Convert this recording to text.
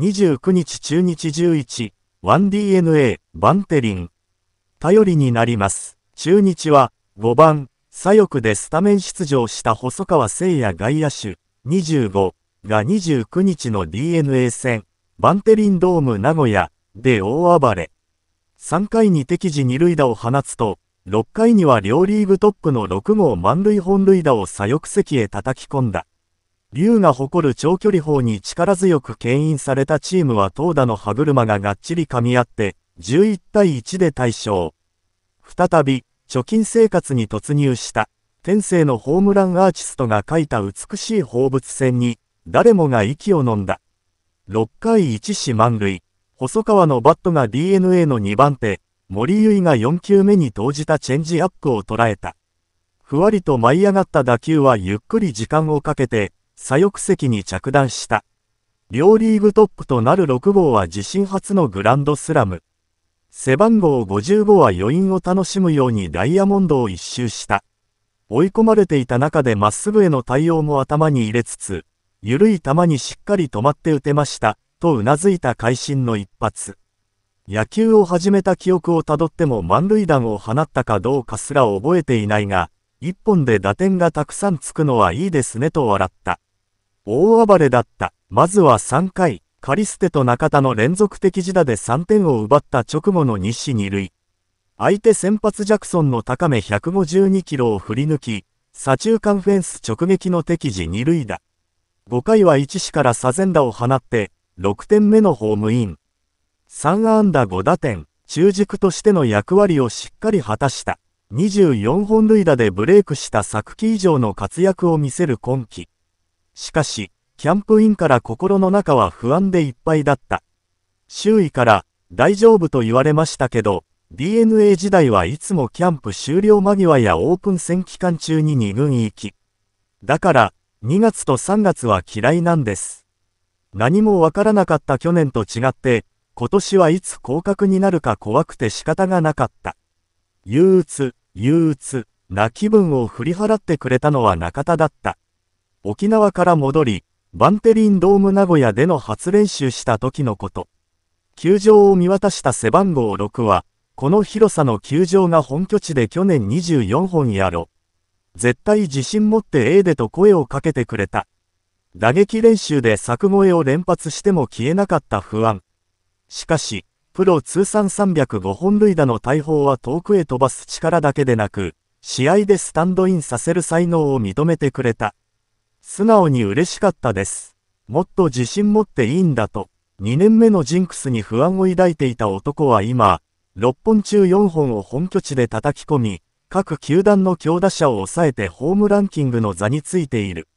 29日中日11、1DNA、バンテリン。頼りになります。中日は、5番、左翼でスタメン出場した細川聖也外野手、25が29日の DNA 戦、バンテリンドーム名古屋で大暴れ。3回に敵時二塁打を放つと、6回には両リーグトップの6号満塁本塁打を左翼席へ叩き込んだ。竜が誇る長距離砲に力強く牽引されたチームは投打の歯車ががっちり噛み合って、11対1で大勝。再び、貯金生活に突入した、天性のホームランアーチストが書いた美しい放物線に、誰もが息を飲んだ。6回1死満塁、細川のバットが DNA の2番手、森結が4球目に投じたチェンジアップを捉えた。ふわりと舞い上がった打球はゆっくり時間をかけて、左翼席に着弾した。両リーグトップとなる6号は自身初のグランドスラム。背番号55は余韻を楽しむようにダイヤモンドを一周した。追い込まれていた中でまっすぐへの対応も頭に入れつつ、ゆるい球にしっかり止まって打てました、とうなずいた会心の一発。野球を始めた記憶をたどっても満塁弾を放ったかどうかすら覚えていないが、一本で打点がたくさんつくのはいいですねと笑った。大暴れだった。まずは3回、カリステと中田の連続的自打で3点を奪った直後の日死2塁。相手先発ジャクソンの高め152キロを振り抜き、左中間フェンス直撃の敵時2塁打。5回は1死から左前打を放って、6点目のホームイン。3安打5打点、中軸としての役割をしっかり果たした。24本塁打でブレイクした昨季以上の活躍を見せる今季。しかし、キャンプインから心の中は不安でいっぱいだった。周囲から、大丈夫と言われましたけど、DNA 時代はいつもキャンプ終了間際やオープン戦期間中に2軍行き。だから、2月と3月は嫌いなんです。何もわからなかった去年と違って、今年はいつ降格になるか怖くて仕方がなかった。憂鬱、憂鬱な気分を振り払ってくれたのは中田だった。沖縄から戻り、バンテリンドーム名古屋での初練習した時のこと。球場を見渡した背番号6は、この広さの球場が本拠地で去年24本やろ。絶対自信持ってええでと声をかけてくれた。打撃練習で柵越えを連発しても消えなかった不安。しかし、プロ通算305本塁打の大砲は遠くへ飛ばす力だけでなく、試合でスタンドインさせる才能を認めてくれた。素直に嬉しかったです。もっと自信持っていいんだと、2年目のジンクスに不安を抱いていた男は今、6本中4本を本拠地で叩き込み、各球団の強打者を抑えてホームランキングの座についている。